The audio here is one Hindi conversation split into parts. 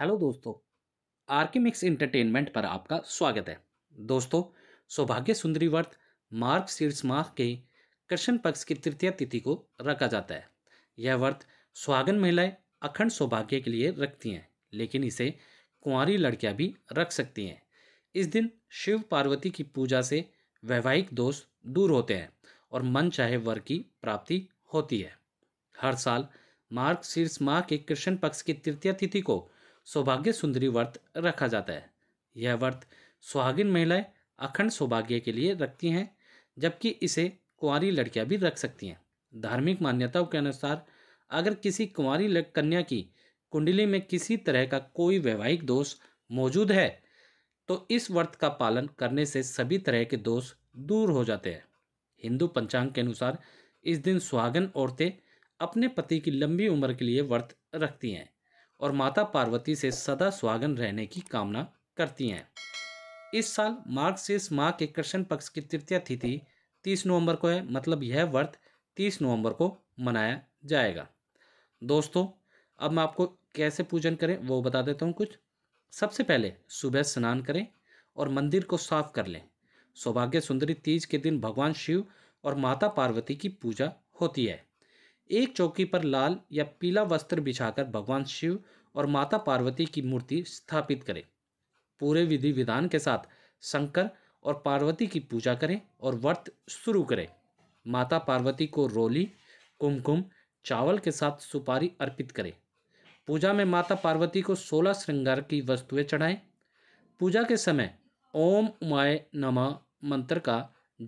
हेलो दोस्तों आरके मिक्स इंटरटेनमेंट पर आपका स्वागत है दोस्तों सौभाग्य सुंदरी व्रत मार्ग शीर्ष माह के कृष्ण पक्ष की तृतीय तिथि को रखा जाता है यह व्रत स्वागन महिलाएं अखंड सौभाग्य के लिए रखती हैं लेकिन इसे कुंवारी लड़कियां भी रख सकती हैं इस दिन शिव पार्वती की पूजा से वैवाहिक दोष दूर होते हैं और मन चाहे वर की प्राप्ति होती है हर साल मार्ग शीर्ष माह के कृष्ण पक्ष की तृतीय तिथि को सौभाग्य सुंदरी व्रत रखा जाता है यह व्रत सुहागिन महिलाएं अखंड सौभाग्य के लिए रखती हैं जबकि इसे कुंवारी लड़कियां भी रख सकती हैं धार्मिक मान्यताओं के अनुसार अगर किसी कुंवारी कन्या की कुंडली में किसी तरह का कोई वैवाहिक दोष मौजूद है तो इस व्रत का पालन करने से सभी तरह के दोष दूर हो जाते हैं हिंदू पंचांग के अनुसार इस दिन सुहागन औरतें अपने पति की लंबी उम्र के लिए व्रत रखती हैं और माता पार्वती से सदा स्वागन रहने की कामना करती हैं इस साल मार्गशीर्ष माह के कृष्ण पक्ष की तृतीय तिथि तीस नवंबर को है मतलब यह व्रत तीस नवंबर को मनाया जाएगा दोस्तों अब मैं आपको कैसे पूजन करें वो बता देता हूँ कुछ सबसे पहले सुबह स्नान करें और मंदिर को साफ कर लें सौभाग्य सुंदरी तीज के दिन भगवान शिव और माता पार्वती की पूजा होती है एक चौकी पर लाल या पीला वस्त्र बिछाकर भगवान शिव और माता पार्वती की मूर्ति स्थापित करें पूरे विधि विधान के साथ शंकर और पार्वती की पूजा करें और व्रत शुरू करें माता पार्वती को रोली कुमकुम चावल के साथ सुपारी अर्पित करें पूजा में माता पार्वती को सोलह श्रृंगार की वस्तुएं चढ़ाएं पूजा के समय ओम उमाय नमः मंत्र का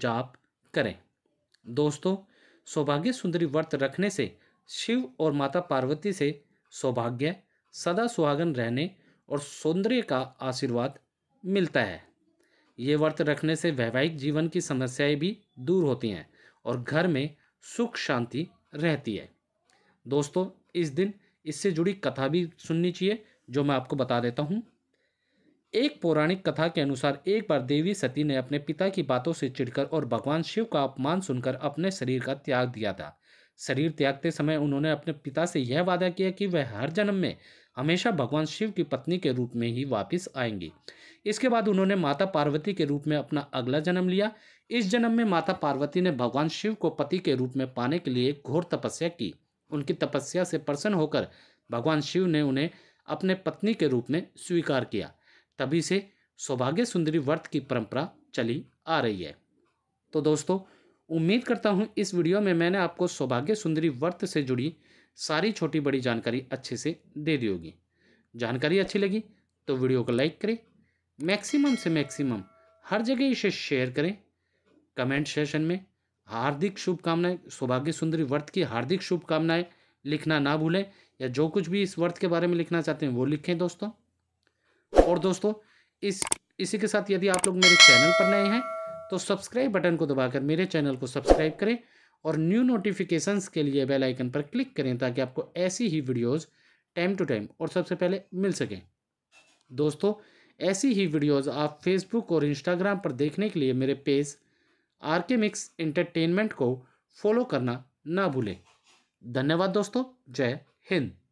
जाप करें दोस्तों सौभाग्य सुंदरी व्रत रखने से शिव और माता पार्वती से सौभाग्य सदा सुहागन रहने और सौंदर्य का आशीर्वाद मिलता है ये व्रत रखने से वैवाहिक जीवन की समस्याएं भी दूर होती हैं और घर में सुख शांति रहती है दोस्तों इस दिन इससे जुड़ी कथा भी सुननी चाहिए जो मैं आपको बता देता हूँ एक पौराणिक कथा के अनुसार एक बार देवी सती ने अपने पिता की बातों से चिढ़कर और भगवान शिव का अपमान सुनकर अपने शरीर का त्याग दिया था शरीर त्यागते समय उन्होंने अपने पिता से यह वादा किया कि वह हर जन्म में हमेशा भगवान शिव की पत्नी के रूप में ही वापस आएंगी इसके बाद उन्होंने माता पार्वती के रूप में अपना अगला जन्म लिया इस जन्म में माता पार्वती ने भगवान शिव को पति के रूप में पाने के लिए घोर तपस्या की उनकी तपस्या से प्रसन्न होकर भगवान शिव ने उन्हें अपने पत्नी के रूप में स्वीकार किया तभी से सौभाग्य सुंदरी व्रत की परंपरा चली आ रही है तो दोस्तों उम्मीद करता हूँ इस वीडियो में मैंने आपको सौभाग्य सुंदरी व्रत से जुड़ी सारी छोटी बड़ी जानकारी अच्छे से दे दी होगी जानकारी अच्छी लगी तो वीडियो को लाइक करें मैक्सिमम से मैक्सिमम हर जगह इसे शेयर करें कमेंट सेशन में हार्दिक शुभकामनाएं सौभाग्य सुंदरी व्रत की हार्दिक शुभकामनाएं लिखना ना भूलें या जो कुछ भी इस व्रत के बारे में लिखना चाहते हैं वो लिखें दोस्तों और दोस्तों इस इसी के साथ यदि आप लोग मेरे चैनल पर नए हैं तो सब्सक्राइब बटन को दबाकर मेरे चैनल को सब्सक्राइब करें और न्यू नोटिफिकेशंस के लिए बेल आइकन पर क्लिक करें ताकि आपको ऐसी ही वीडियोस टाइम टू टाइम और सबसे पहले मिल सकें दोस्तों ऐसी ही वीडियोस आप फेसबुक और इंस्टाग्राम पर देखने के लिए मेरे page R K mix entertainment को फॉलो करना ना भूलें धन्यवाद दोस्तों जय हिंद